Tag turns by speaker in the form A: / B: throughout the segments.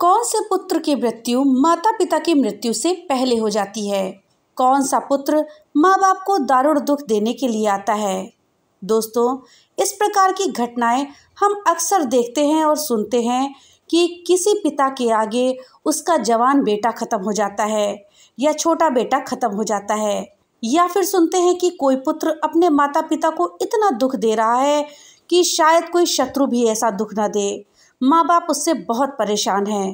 A: कौन से पुत्र की मृत्यु माता पिता की मृत्यु से पहले हो जाती है कौन सा पुत्र माँ बाप को दारुण दुख देने के लिए आता है दोस्तों इस प्रकार की घटनाएं हम अक्सर देखते हैं और सुनते हैं कि किसी पिता के आगे उसका जवान बेटा ख़त्म हो जाता है या छोटा बेटा ख़त्म हो जाता है या फिर सुनते हैं कि कोई पुत्र अपने माता पिता को इतना दुख दे रहा है कि शायद कोई शत्रु भी ऐसा दुख ना दे माँ बाप उससे बहुत परेशान हैं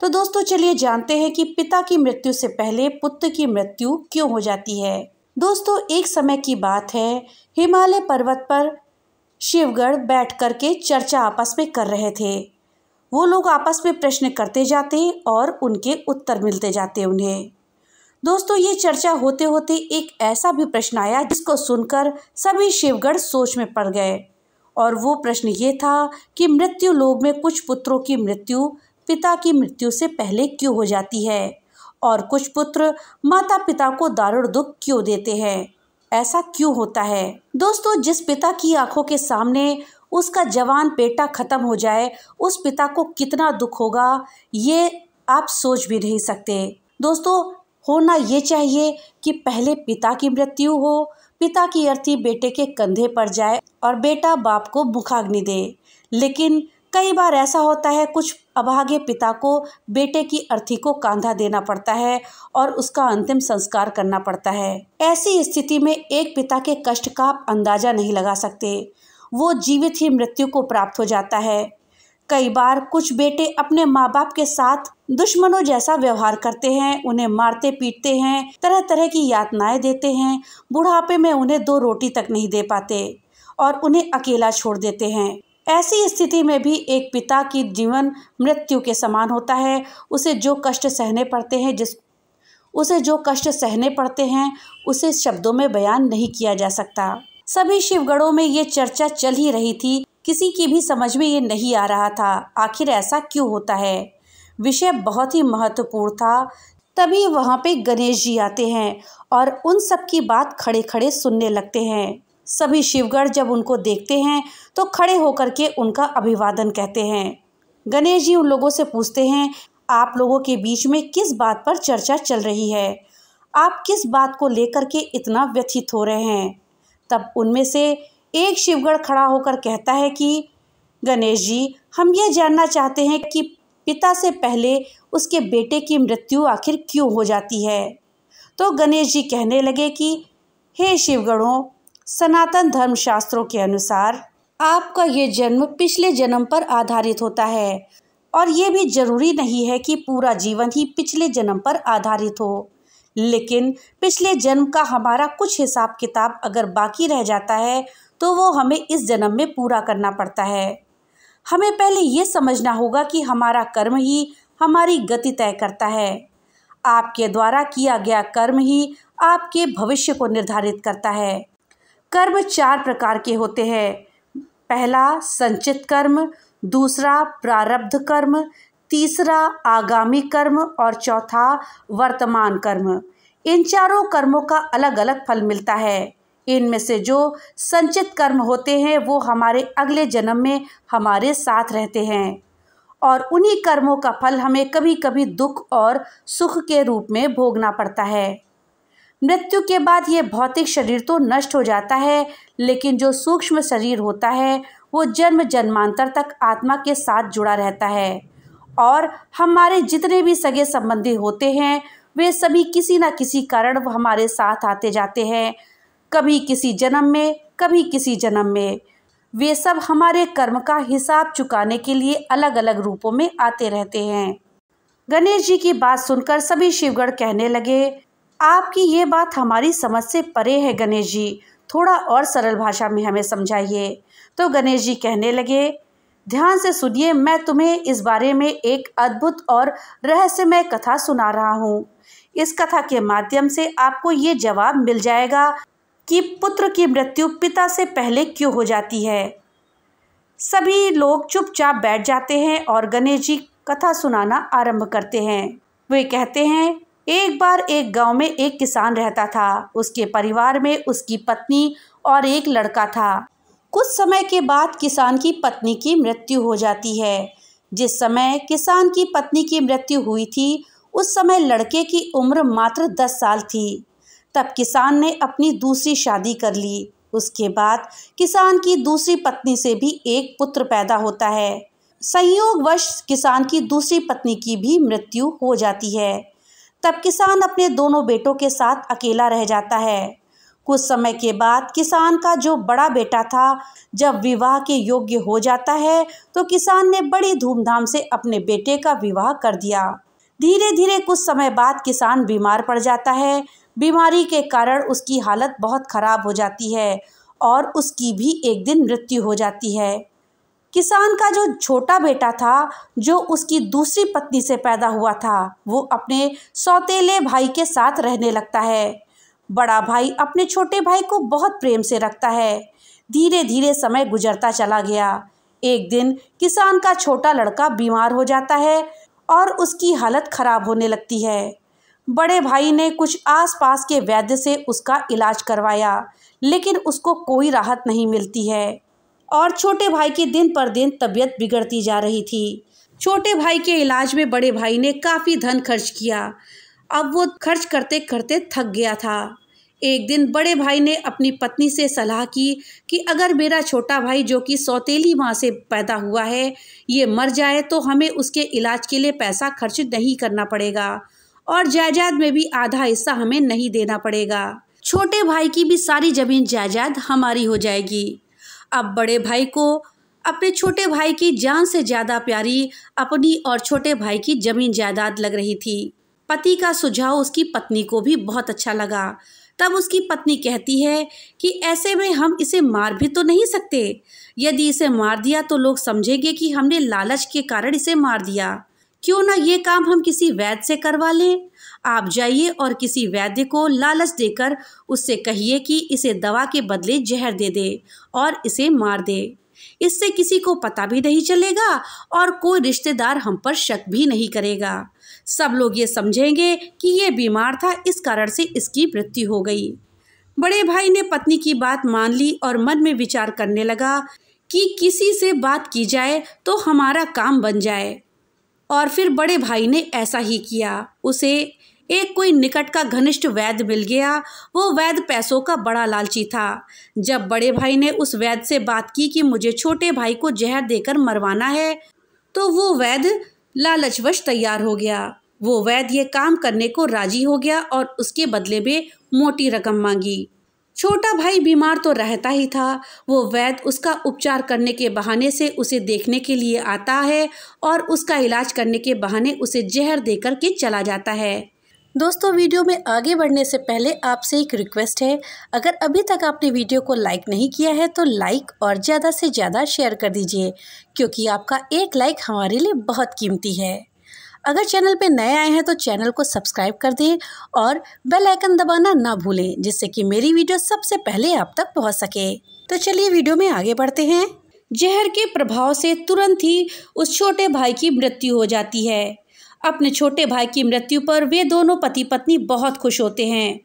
A: तो दोस्तों चलिए जानते हैं कि पिता की मृत्यु से पहले पुत्र की मृत्यु क्यों हो जाती है दोस्तों एक समय की बात है हिमालय पर्वत पर शिवगढ़ बैठ कर के चर्चा आपस में कर रहे थे वो लोग आपस में प्रश्न करते जाते और उनके उत्तर मिलते जाते उन्हें दोस्तों ये चर्चा होते होते एक ऐसा भी प्रश्न आया जिसको सुनकर सभी शिवगढ़ सोच में पड़ गए और वो प्रश्न ये था कि मृत्यु लोग में कुछ पुत्रों की मृत्यु पिता की मृत्यु से पहले क्यों हो जाती है और कुछ पुत्र माता पिता को दारुण दुख क्यों देते हैं ऐसा क्यों होता है दोस्तों जिस पिता की आंखों के सामने उसका जवान बेटा ख़त्म हो जाए उस पिता को कितना दुख होगा ये आप सोच भी नहीं सकते दोस्तों होना ये चाहिए कि पहले पिता की मृत्यु हो पिता की अर्थी बेटे के कंधे पर जाए और बेटा बाप को मुखाग्नि दे लेकिन कई बार ऐसा होता है कुछ अभागे पिता को बेटे की अर्थी को कांधा देना पड़ता है और उसका अंतिम संस्कार करना पड़ता है ऐसी स्थिति में एक पिता के कष्ट का अंदाजा नहीं लगा सकते वो जीवित ही मृत्यु को प्राप्त हो जाता है कई बार कुछ बेटे अपने माँ बाप के साथ दुश्मनों जैसा व्यवहार करते हैं उन्हें मारते पीटते हैं तरह तरह की यातनाएं देते हैं बुढ़ापे में उन्हें दो रोटी तक नहीं दे पाते और उन्हें अकेला छोड़ देते हैं ऐसी स्थिति में भी एक पिता की जीवन मृत्यु के समान होता है उसे जो कष्ट सहने पड़ते हैं जिस उसे जो कष्ट सहने पड़ते हैं उसे शब्दों में बयान नहीं किया जा सकता सभी शिवगढ़ों में ये चर्चा चल ही रही थी किसी की भी समझ में ये नहीं आ रहा था आखिर ऐसा क्यों होता है विषय बहुत ही महत्वपूर्ण था तभी वहाँ पे गणेश जी आते हैं और उन सब की बात खड़े खड़े सुनने लगते हैं सभी शिवगढ़ जब उनको देखते हैं तो खड़े होकर के उनका अभिवादन कहते हैं गणेश जी उन लोगों से पूछते हैं आप लोगों के बीच में किस बात पर चर्चा चल रही है आप किस बात को लेकर के इतना व्यथित हो रहे हैं तब उनमें से एक शिवगढ़ खड़ा होकर कहता है कि गणेश जी हम ये जानना चाहते हैं कि पिता से पहले उसके बेटे की मृत्यु आखिर क्यों हो जाती है तो गणेश जी कहने लगे कि हे शिवगणों सनातन धर्म शास्त्रों के अनुसार आपका ये जन्म पिछले जन्म पर आधारित होता है और ये भी जरूरी नहीं है कि पूरा जीवन ही पिछले जन्म पर आधारित हो लेकिन पिछले जन्म का हमारा कुछ हिसाब किताब अगर बाकी रह जाता है तो वो हमें इस जन्म में पूरा करना पड़ता है हमें पहले ये समझना होगा कि हमारा कर्म ही हमारी गति तय करता है आपके द्वारा किया गया कर्म ही आपके भविष्य को निर्धारित करता है कर्म चार प्रकार के होते हैं पहला संचित कर्म दूसरा प्रारब्ध कर्म तीसरा आगामी कर्म और चौथा वर्तमान कर्म इन चारों कर्मों का अलग अलग फल मिलता है इनमें से जो संचित कर्म होते हैं वो हमारे अगले जन्म में हमारे साथ रहते हैं और उन्हीं कर्मों का फल हमें कभी कभी दुख और सुख के रूप में भोगना पड़ता है मृत्यु के बाद ये भौतिक शरीर तो नष्ट हो जाता है लेकिन जो सूक्ष्म शरीर होता है वो जन्म जन्मांतर तक आत्मा के साथ जुड़ा रहता है और हमारे जितने भी सगे संबंधी होते हैं वे सभी किसी न किसी कारण हमारे साथ आते जाते हैं कभी किसी जन्म में कभी किसी जन्म में वे सब हमारे कर्म का हिसाब चुकाने के लिए अलग अलग रूपों में आते रहते हैं गणेश जी की बात सुनकर सभी शिवगढ़ कहने लगे आपकी ये बात हमारी समझ से परे है गणेश जी थोड़ा और सरल भाषा में हमें समझाइए तो गणेश जी कहने लगे ध्यान से सुनिए मैं तुम्हें इस बारे में एक अद्भुत और रहस्यमय कथा सुना रहा हूँ इस कथा के माध्यम से आपको ये जवाब मिल जाएगा कि पुत्र की मृत्यु पिता से पहले क्यों हो जाती है सभी लोग चुपचाप बैठ जाते हैं और गणेश जी कथा सुनाना आरंभ करते हैं वे कहते हैं एक बार एक गांव में एक किसान रहता था उसके परिवार में उसकी पत्नी और एक लड़का था कुछ समय के बाद किसान की पत्नी की मृत्यु हो जाती है जिस समय किसान की पत्नी की मृत्यु हुई थी उस समय लड़के की उम्र मात्र दस साल थी तब किसान ने अपनी दूसरी शादी कर ली उसके बाद किसान की दूसरी पत्नी से भी एक पुत्र पैदा होता है संयोगवश किसान की दूसरी पत्नी की भी मृत्यु हो जाती है तब किसान अपने दोनों बेटों के साथ अकेला रह जाता है कुछ समय के बाद किसान का जो बड़ा बेटा था जब विवाह के योग्य हो जाता है तो किसान ने बड़ी धूमधाम से अपने बेटे का विवाह कर दिया धीरे धीरे कुछ समय बाद किसान बीमार पड़ जाता है बीमारी के कारण उसकी हालत बहुत ख़राब हो जाती है और उसकी भी एक दिन मृत्यु हो जाती है किसान का जो छोटा बेटा था जो उसकी दूसरी पत्नी से पैदा हुआ था वो अपने सौतेले भाई के साथ रहने लगता है बड़ा भाई अपने छोटे भाई को बहुत प्रेम से रखता है धीरे धीरे समय गुजरता चला गया एक दिन किसान का छोटा लड़का बीमार हो जाता है और उसकी हालत ख़राब होने लगती है बड़े भाई ने कुछ आसपास के वैद्य से उसका इलाज करवाया लेकिन उसको कोई राहत नहीं मिलती है और छोटे भाई की दिन पर दिन तबीयत बिगड़ती जा रही थी छोटे भाई के इलाज में बड़े भाई ने काफ़ी धन खर्च किया अब वो खर्च करते करते थक गया था एक दिन बड़े भाई ने अपनी पत्नी से सलाह की कि अगर मेरा छोटा भाई जो कि सौतेली माँ से पैदा हुआ है ये मर जाए तो हमें उसके इलाज के लिए पैसा खर्च नहीं करना पड़ेगा और जायदाद में भी आधा हिस्सा हमें नहीं देना पड़ेगा छोटे भाई की भी सारी ज़मीन जायदाद हमारी हो जाएगी अब बड़े भाई को अपने छोटे भाई की जान से ज़्यादा प्यारी अपनी और छोटे भाई की ज़मीन जायदाद लग रही थी पति का सुझाव उसकी पत्नी को भी बहुत अच्छा लगा तब उसकी पत्नी कहती है कि ऐसे में हम इसे मार भी तो नहीं सकते यदि इसे मार दिया तो लोग समझेंगे कि हमने लालच के कारण इसे मार दिया क्यों ना ये काम हम किसी वैद्य से करवा लें आप जाइए और किसी वैद्य को लालच देकर उससे कहिए कि इसे दवा के बदले जहर दे दे और इसे मार दे इससे किसी को पता भी नहीं चलेगा और कोई रिश्तेदार हम पर शक भी नहीं करेगा सब लोग ये समझेंगे कि ये बीमार था इस कारण से इसकी मृत्यु हो गई बड़े भाई ने पत्नी की बात मान ली और मन में विचार करने लगा कि किसी से बात की जाए तो हमारा काम बन जाए और फिर बड़े भाई ने ऐसा ही किया उसे एक कोई निकट का घनिष्ठ वैद्य मिल गया वो वैद पैसों का बड़ा लालची था जब बड़े भाई ने उस वैद्य से बात की कि मुझे छोटे भाई को जहर देकर मरवाना है तो वो वैद्य लालचवश तैयार हो गया वो वैद्य ये काम करने को राजी हो गया और उसके बदले में मोटी रकम मांगी छोटा भाई बीमार तो रहता ही था वो वैद उसका उपचार करने के बहाने से उसे देखने के लिए आता है और उसका इलाज करने के बहाने उसे जहर देकर के चला जाता है दोस्तों वीडियो में आगे बढ़ने से पहले आपसे एक रिक्वेस्ट है अगर अभी तक आपने वीडियो को लाइक नहीं किया है तो लाइक और ज़्यादा से ज़्यादा शेयर कर दीजिए क्योंकि आपका एक लाइक हमारे लिए बहुत कीमती है अगर चैनल पे नए आए हैं तो चैनल को सब्सक्राइब कर दें और बेल आइकन दबाना ना भूलें जिससे कि मेरी वीडियो सबसे पहले आप तक पहुंच सके तो चलिए वीडियो में आगे बढ़ते हैं जहर के प्रभाव से तुरंत ही उस छोटे भाई की मृत्यु हो जाती है अपने छोटे भाई की मृत्यु पर वे दोनों पति पत्नी बहुत खुश होते हैं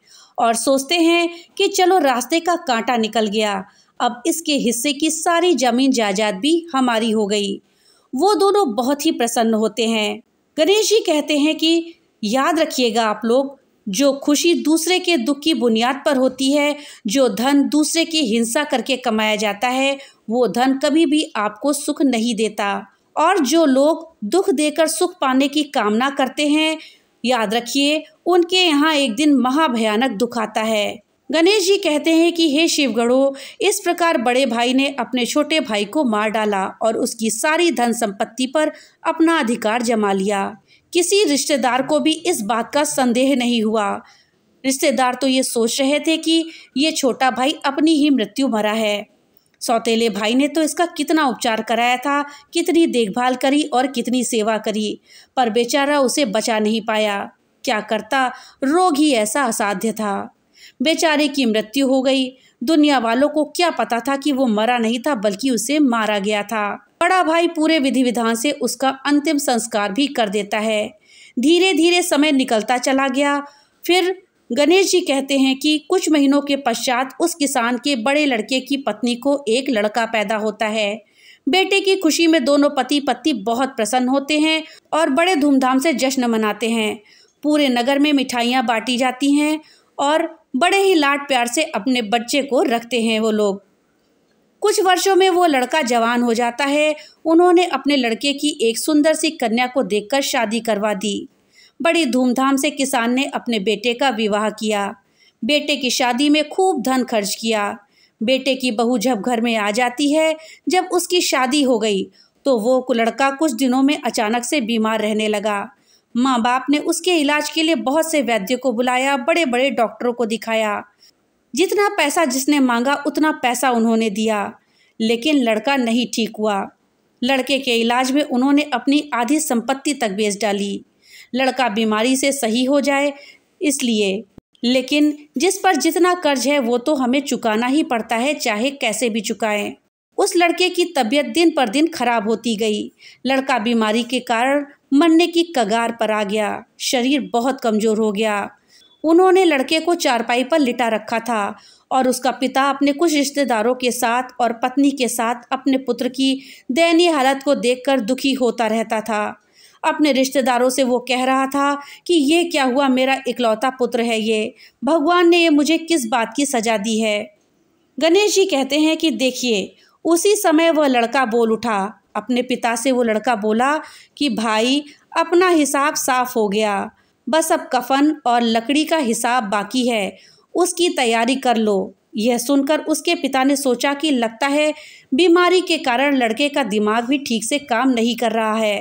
A: और सोचते हैं कि चलो रास्ते का कांटा निकल गया अब इसके हिस्से की सारी जमीन जायदाद भी हमारी हो गई वो दोनों बहुत ही प्रसन्न होते हैं गणेश जी कहते हैं कि याद रखिएगा आप लोग जो खुशी दूसरे के दुख की बुनियाद पर होती है जो धन दूसरे की हिंसा करके कमाया जाता है वो धन कभी भी आपको सुख नहीं देता और जो लोग दुख देकर सुख पाने की कामना करते हैं याद रखिए उनके यहाँ एक दिन महाभयानक दुख आता है गणेश जी कहते हैं कि हे शिवगढ़ो इस प्रकार बड़े भाई ने अपने छोटे भाई को मार डाला और उसकी सारी धन संपत्ति पर अपना अधिकार जमा लिया किसी रिश्तेदार को भी इस बात का संदेह नहीं हुआ रिश्तेदार तो ये सोच रहे थे कि ये छोटा भाई अपनी ही मृत्यु भरा है सौतेले भाई ने तो इसका कितना उपचार कराया था कितनी देखभाल करी और कितनी सेवा करी पर बेचारा उसे बचा नहीं पाया क्या करता रोग ही ऐसा असाध्य था बेचारे की मृत्यु हो गई दुनिया वालों को क्या पता था कि वो मरा नहीं था बल्कि उसे मारा गया था बड़ा भाई पूरे विधि विधान से उसका अंतिम संस्कार भी कर देता है धीरे धीरे समय निकलता चला गया फिर गणेश जी कहते हैं कि कुछ महीनों के पश्चात उस किसान के बड़े लड़के की पत्नी को एक लड़का पैदा होता है बेटे की खुशी में दोनों पति पत्नी बहुत प्रसन्न होते हैं और बड़े धूमधाम से जश्न मनाते हैं पूरे नगर में मिठाइयाँ बांटी जाती हैं और बड़े ही लाड प्यार से अपने बच्चे को रखते हैं वो लोग कुछ वर्षों में वो लड़का जवान हो जाता है उन्होंने अपने लड़के की एक सुंदर सी कन्या को देखकर शादी करवा दी बड़ी धूमधाम से किसान ने अपने बेटे का विवाह किया बेटे की शादी में खूब धन खर्च किया बेटे की बहू जब घर में आ जाती है जब उसकी शादी हो गई तो वो लड़का कुछ दिनों में अचानक से बीमार रहने लगा माँ बाप ने उसके इलाज के लिए बहुत से वैद्य को बुलाया बड़े बड़े डॉक्टरों को दिखाया जितना पैसा जिसने मांगा उतना पैसा उन्होंने दिया लेकिन लड़का नहीं ठीक हुआ लड़के के इलाज में उन्होंने अपनी आधी संपत्ति तक बेच डाली लड़का बीमारी से सही हो जाए इसलिए लेकिन जिस पर जितना कर्ज है वो तो हमें चुकाना ही पड़ता है चाहे कैसे भी चुकाएं उस लड़के की तबीयत दिन पर दिन खराब होती गई लड़का बीमारी के कारण मरने की कगार पर आ गया शरीर बहुत कमज़ोर हो गया उन्होंने लड़के को चारपाई पर लिटा रखा था और उसका पिता अपने कुछ रिश्तेदारों के साथ और पत्नी के साथ अपने पुत्र की दयनीय हालत को देखकर दुखी होता रहता था अपने रिश्तेदारों से वो कह रहा था कि ये क्या हुआ मेरा इकलौता पुत्र है ये भगवान ने ये मुझे किस बात की सजा दी है गणेश जी कहते हैं कि देखिए उसी समय वह लड़का बोल उठा अपने पिता से वो लड़का बोला कि भाई अपना हिसाब साफ हो गया बस अब कफन और लकड़ी का हिसाब बाकी है उसकी तैयारी कर लो यह सुनकर उसके पिता ने सोचा कि लगता है बीमारी के कारण लड़के का दिमाग भी ठीक से काम नहीं कर रहा है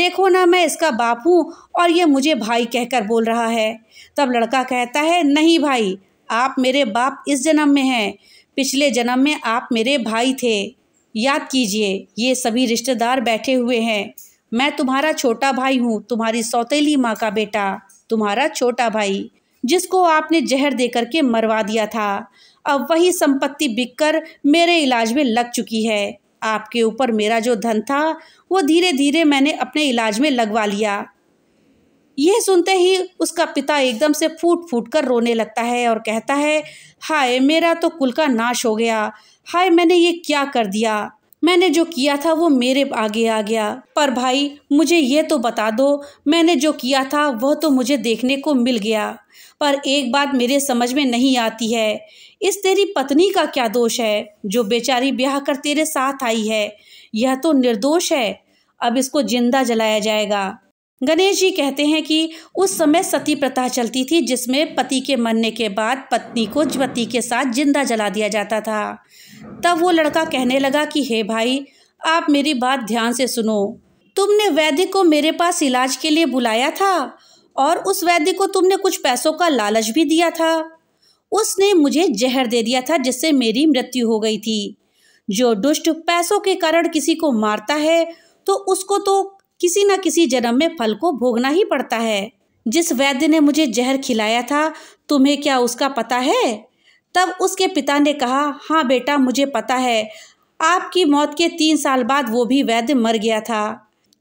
A: देखो ना मैं इसका बाप हूँ और ये मुझे भाई कहकर बोल रहा है तब लड़का कहता है नहीं भाई आप मेरे बाप इस जन्म में हैं पिछले जन्म में आप मेरे भाई थे याद कीजिए ये सभी रिश्तेदार बैठे हुए हैं मैं तुम्हारा छोटा भाई हूँ तुम्हारी सौतेली माँ का बेटा तुम्हारा छोटा भाई जिसको आपने जहर दे करके मरवा दिया था अब वही संपत्ति बिककर मेरे इलाज में लग चुकी है आपके ऊपर मेरा जो धन था वो धीरे धीरे मैंने अपने इलाज में लगवा लिया यह सुनते ही उसका पिता एकदम से फूट फूट कर रोने लगता है और कहता है हाय मेरा तो कुल का नाश हो गया हाय मैंने ये क्या कर दिया मैंने जो किया था वो मेरे आगे आ गया पर भाई मुझे ये तो बता दो मैंने जो किया था वह तो मुझे देखने को मिल गया पर एक बात मेरे समझ में नहीं आती है इस तेरी पत्नी का क्या दोष है जो बेचारी ब्याह कर तेरे साथ आई है यह तो निर्दोष है अब इसको जिंदा जलाया जाएगा गणेश जी कहते हैं कि उस समय सती प्रथा चलती थी जिसमें पति के मरने के बाद पत्नी को पति के साथ जिंदा जला दिया जाता था तब वो लड़का कहने लगा कि हे भाई आप मेरी बात ध्यान से सुनो तुमने वैद्य को मेरे पास इलाज के लिए बुलाया था और उस वैद्य को तुमने कुछ पैसों का लालच भी दिया था उसने मुझे जहर दे दिया था जिससे मेरी मृत्यु हो गई थी जो दुष्ट पैसों के कारण किसी को मारता है तो उसको तो किसी न किसी जन्म में फल को भोगना ही पड़ता है जिस वैद्य ने मुझे जहर खिलाया था तुम्हें क्या उसका पता है तब उसके पिता ने कहा हाँ बेटा मुझे पता है आपकी मौत के तीन साल बाद वो भी वैद्य मर गया था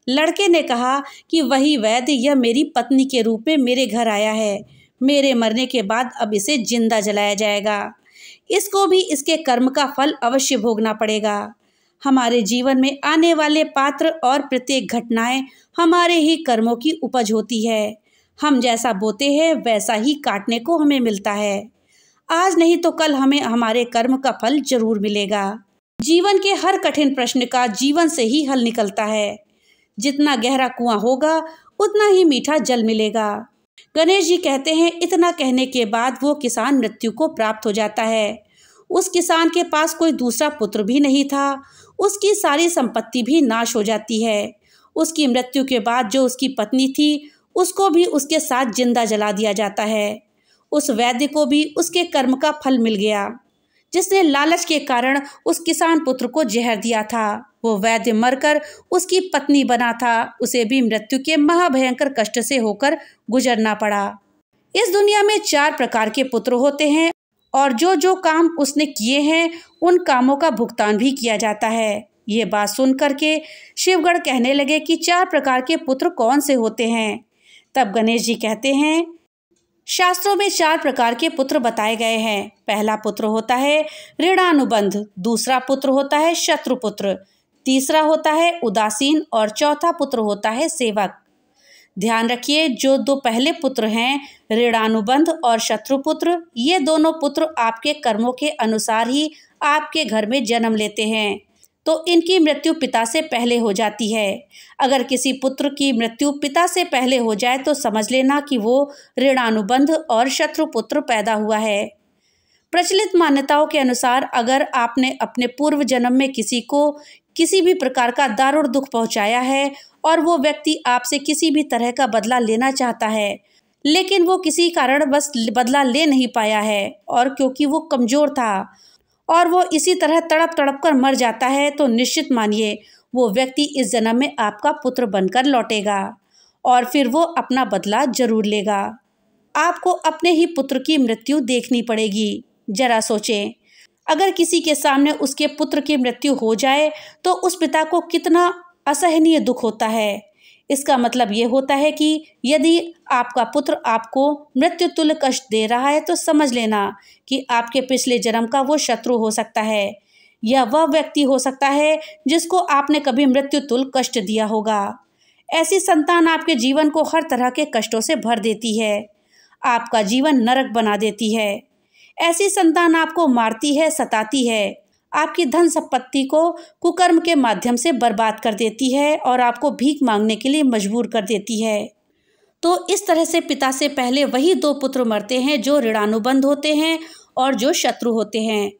A: लड़के ने कहा कि वही वैद्य यह मेरी पत्नी के रूप में मेरे घर आया है मेरे मरने के बाद अब इसे जिंदा जलाया जाएगा इसको भी इसके कर्म का फल अवश्य भोगना पड़ेगा हमारे जीवन में आने वाले पात्र और प्रत्येक घटनाएं हमारे ही कर्मों की उपज होती है हम जैसा बोते हैं वैसा ही काटने को हमें मिलता है आज नहीं तो कल हमें हमारे कर्म का फल जरूर मिलेगा जीवन के हर कठिन प्रश्न का जीवन से ही हल निकलता है जितना गहरा कुआं होगा उतना ही मीठा जल मिलेगा गणेश जी कहते हैं इतना कहने के बाद वो किसान मृत्यु को प्राप्त हो जाता है उस किसान के पास कोई दूसरा पुत्र भी नहीं था उसकी सारी संपत्ति भी नाश हो जाती है उसकी मृत्यु के बाद जो उसकी पत्नी थी उसको भी उसके साथ जिंदा जला दिया जाता है उस वैद्य को भी उसके कर्म का फल मिल गया जिसने लालच के कारण उस किसान पुत्र को जहर दिया था वो वैद्य मरकर उसकी पत्नी बना था उसे भी मृत्यु के महाभयंकर कष्ट से होकर गुजरना पड़ा इस दुनिया में चार प्रकार के पुत्र होते हैं और जो जो काम उसने किए हैं उन कामों का भुगतान भी किया जाता है ये बात सुन के शिवगढ़ कहने लगे कि चार प्रकार के पुत्र कौन से होते हैं तब गणेश जी कहते हैं शास्त्रों में चार प्रकार के पुत्र बताए गए हैं पहला पुत्र होता है ऋणानुबंध दूसरा पुत्र होता है शत्रुपुत्र तीसरा होता है उदासीन और चौथा पुत्र होता है सेवक ध्यान रखिए जो दो पहले पुत्र हैं ऋणानुबंध और शत्रुपुत्र ये दोनों पुत्र आपके कर्मों के अनुसार ही आपके घर में जन्म लेते हैं तो इनकी मृत्यु पिता से पहले हो जाती है अगर किसी पुत्र की मृत्यु पिता से पहले हो जाए तो समझ लेना कि वो ऋणानुबंध और शत्रुपुत्र पैदा हुआ है प्रचलित मान्यताओं के अनुसार अगर आपने अपने पूर्व जन्म में किसी को किसी भी प्रकार का दारुण दुख पहुंचाया है और वो व्यक्ति आपसे किसी भी तरह का बदला लेना चाहता है लेकिन वो किसी कारण बस बदला ले नहीं पाया है और क्योंकि वो कमज़ोर था और वो इसी तरह तड़प तड़प कर मर जाता है तो निश्चित मानिए वो व्यक्ति इस जन्म में आपका पुत्र बनकर लौटेगा और फिर वो अपना बदला जरूर लेगा आपको अपने ही पुत्र की मृत्यु देखनी पड़ेगी जरा सोचें अगर किसी के सामने उसके पुत्र की मृत्यु हो जाए तो उस पिता को कितना असहनीय दुख होता है इसका मतलब ये होता है कि यदि आपका पुत्र आपको मृत्यु तुल्य कष्ट दे रहा है तो समझ लेना कि आपके पिछले जन्म का वो शत्रु हो सकता है या वह व्यक्ति हो सकता है जिसको आपने कभी मृत्यु तुल्य कष्ट दिया होगा ऐसी संतान आपके जीवन को हर तरह के कष्टों से भर देती है आपका जीवन नरक बना देती है ऐसी संतान आपको मारती है सताती है आपकी धन संपत्ति को कुकर्म के माध्यम से बर्बाद कर देती है और आपको भीख मांगने के लिए मजबूर कर देती है तो इस तरह से पिता से पहले वही दो पुत्र मरते हैं जो ऋणानुबंध होते हैं और जो शत्रु होते हैं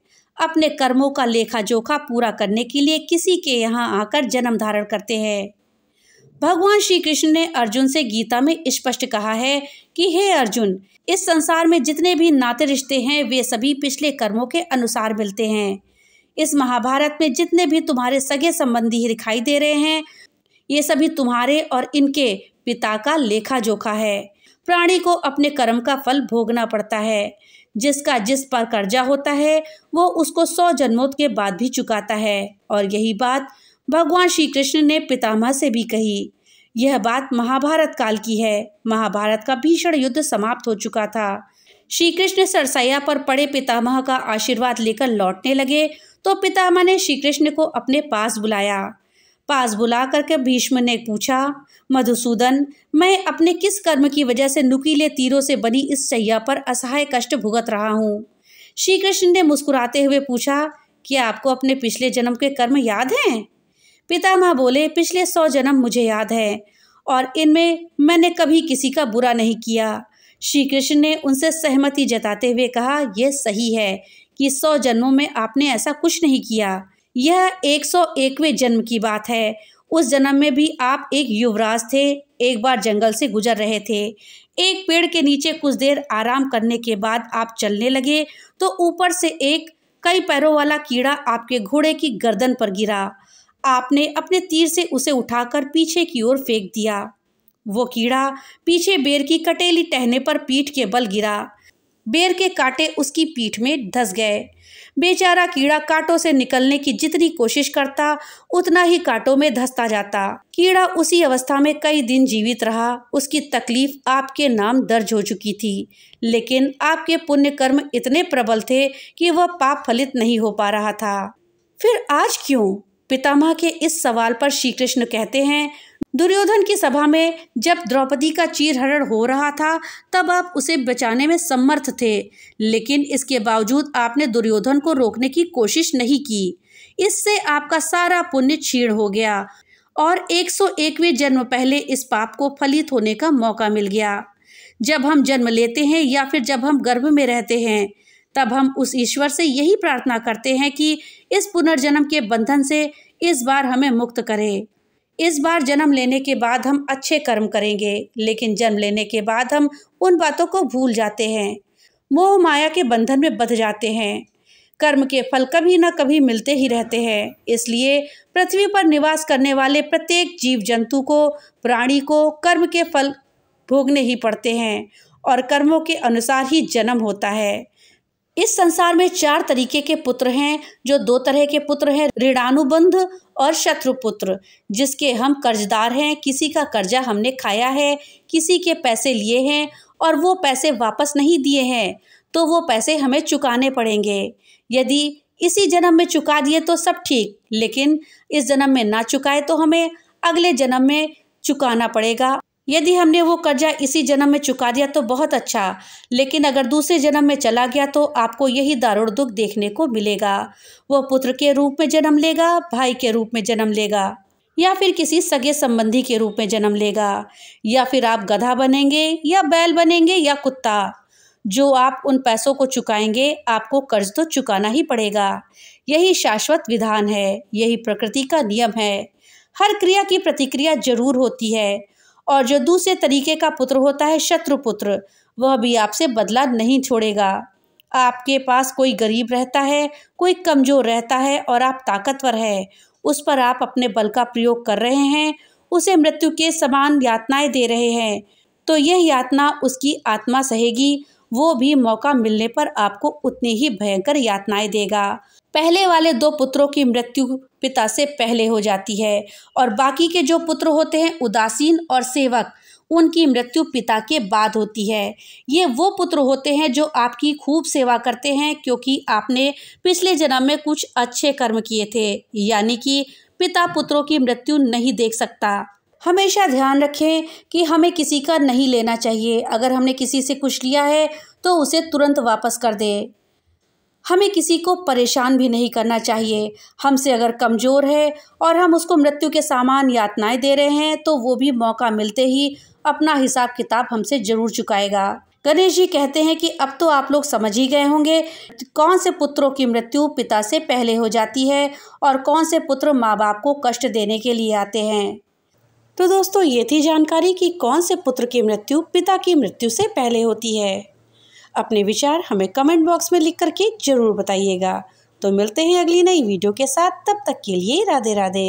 A: अपने कर्मों का लेखा जोखा पूरा करने के लिए किसी के यहाँ आकर जन्म धारण करते हैं भगवान श्री कृष्ण ने अर्जुन से गीता में स्पष्ट कहा है कि हे अर्जुन इस संसार में जितने भी नाते रिश्ते हैं वे सभी पिछले कर्मों के अनुसार मिलते हैं इस महाभारत में जितने भी तुम्हारे सगे संबंधी दिखाई दे रहे हैं ये सभी तुम्हारे और इनके पिता का लेखा जोखा है प्राणी को अपने कर्म का फल भोगना पड़ता है जिसका जिस पर कर्जा होता है वो उसको सौ जन्मों के बाद भी चुकाता है और यही बात भगवान श्री कृष्ण ने पितामह से भी कही यह बात महाभारत काल की है महाभारत का भीषण युद्ध समाप्त हो चुका था श्री कृष्ण सरसैया पर पड़े पितामह का आशीर्वाद लेकर लौटने लगे तो पितामह ने श्री कृष्ण को अपने पास बुलाया पास बुला करके भीष्म ने पूछा मधुसूदन मैं अपने किस कर्म की वजह से नुकीले तीरों से बनी इस सैया पर असहाय कष्ट भुगत रहा हूँ श्री कृष्ण ने मुस्कुराते हुए पूछा क्या आपको अपने पिछले जन्म के कर्म याद हैं पितामह बोले पिछले सौ जन्म मुझे याद है और इनमें मैंने कभी किसी का बुरा नहीं किया श्री कृष्ण ने उनसे सहमति जताते हुए कहा यह सही है कि सौ जन्मों में आपने ऐसा कुछ नहीं किया यह एक सौ एकवे जन्म की बात है उस जन्म में भी आप एक युवराज थे एक बार जंगल से गुजर रहे थे एक पेड़ के नीचे कुछ देर आराम करने के बाद आप चलने लगे तो ऊपर से एक कई पैरों वाला कीड़ा आपके घोड़े की गर्दन पर गिरा आपने अपने तीर से उसे उठाकर पीछे की ओर फेंक दिया वो कीड़ा पीछे बेर की कटेली टहने पर पीठ के बल गिरा बेर के कांटे उसकी पीठ में धस गए बेचारा कीड़ा कांटों से निकलने की जितनी कोशिश करता उतना ही कांटों में धसता जाता कीड़ा उसी अवस्था में कई दिन जीवित रहा उसकी तकलीफ आपके नाम दर्ज हो चुकी थी लेकिन आपके पुण्य कर्म इतने प्रबल थे कि वह पाप फलित नहीं हो पा रहा था फिर आज क्यों पितामह के इस सवाल पर श्री कृष्ण कहते हैं दुर्योधन की सभा में जब द्रौपदी का चीरहरण हो रहा था तब आप उसे बचाने में समर्थ थे लेकिन इसके बावजूद आपने दुर्योधन को रोकने की कोशिश नहीं की इससे आपका सारा पुण्य क्षीण हो गया और 101वें जन्म पहले इस पाप को फलित होने का मौका मिल गया जब हम जन्म लेते हैं या फिर जब हम गर्भ में रहते हैं तब हम उस ईश्वर से यही प्रार्थना करते हैं कि इस पुनर्जन्म के बंधन से इस बार हमें मुक्त करे इस बार जन्म लेने के बाद हम अच्छे कर्म करेंगे लेकिन जन्म लेने के बाद हम उन बातों को भूल जाते हैं मोह माया के बंधन में बध जाते हैं कर्म के फल कभी ना कभी मिलते ही रहते हैं इसलिए पृथ्वी पर निवास करने वाले प्रत्येक जीव जंतु को प्राणी को कर्म के फल भोगने ही पड़ते हैं और कर्मों के अनुसार ही जन्म होता है इस संसार में चार तरीके के पुत्र हैं जो दो तरह के पुत्र हैं ऋणानुबंध और शत्रुपुत्र जिसके हम कर्जदार हैं किसी का कर्जा हमने खाया है किसी के पैसे लिए हैं और वो पैसे वापस नहीं दिए हैं तो वो पैसे हमें चुकाने पड़ेंगे यदि इसी जन्म में चुका दिए तो सब ठीक लेकिन इस जन्म में ना चुकाए तो हमें अगले जन्म में चुकाना पड़ेगा यदि हमने वो कर्जा इसी जन्म में चुका दिया तो बहुत अच्छा लेकिन अगर दूसरे जन्म में चला गया तो आपको यही दारुण दुख देखने को मिलेगा वह पुत्र के रूप में जन्म लेगा भाई के रूप में जन्म लेगा या फिर किसी सगे संबंधी के रूप में जन्म लेगा या फिर आप गधा बनेंगे या बैल बनेंगे या कुत्ता जो आप उन पैसों को चुकाएंगे आपको कर्ज तो चुकाना ही पड़ेगा यही शाश्वत विधान है यही प्रकृति का नियम है हर क्रिया की प्रतिक्रिया जरूर होती है और जो दूसरे तरीके का पुत्र होता है शत्रु पुत्र वह भी आपसे बदला नहीं छोड़ेगा आपके पास कोई गरीब रहता है कोई कमज़ोर रहता है और आप ताकतवर है उस पर आप अपने बल का प्रयोग कर रहे हैं उसे मृत्यु के समान यातनाएं दे रहे हैं तो यह यातना उसकी आत्मा सहेगी वो भी मौका मिलने पर आपको उतनी ही भयंकर यातनाएं देगा पहले वाले दो पुत्रों की मृत्यु पिता से पहले हो जाती है और बाकी के जो पुत्र होते हैं उदासीन और सेवक उनकी मृत्यु पिता के बाद होती है ये वो पुत्र होते हैं जो आपकी खूब सेवा करते हैं क्योंकि आपने पिछले जन्म में कुछ अच्छे कर्म किए थे यानी कि पिता पुत्रों की मृत्यु नहीं देख सकता हमेशा ध्यान रखें कि हमें किसी का नहीं लेना चाहिए अगर हमने किसी से कुछ लिया है तो उसे तुरंत वापस कर दें हमें किसी को परेशान भी नहीं करना चाहिए हमसे अगर कमज़ोर है और हम उसको मृत्यु के सामान यातनाएं दे रहे हैं तो वो भी मौका मिलते ही अपना हिसाब किताब हमसे ज़रूर चुकाएगा गणेश जी कहते हैं कि अब तो आप लोग समझ ही गए होंगे कौन से पुत्रों की मृत्यु पिता से पहले हो जाती है और कौन से पुत्र माँ बाप को कष्ट देने के लिए आते हैं तो दोस्तों ये थी जानकारी कि कौन से पुत्र की मृत्यु पिता की मृत्यु से पहले होती है अपने विचार हमें कमेंट बॉक्स में लिख करके ज़रूर बताइएगा तो मिलते हैं अगली नई वीडियो के साथ तब तक के लिए राधे राधे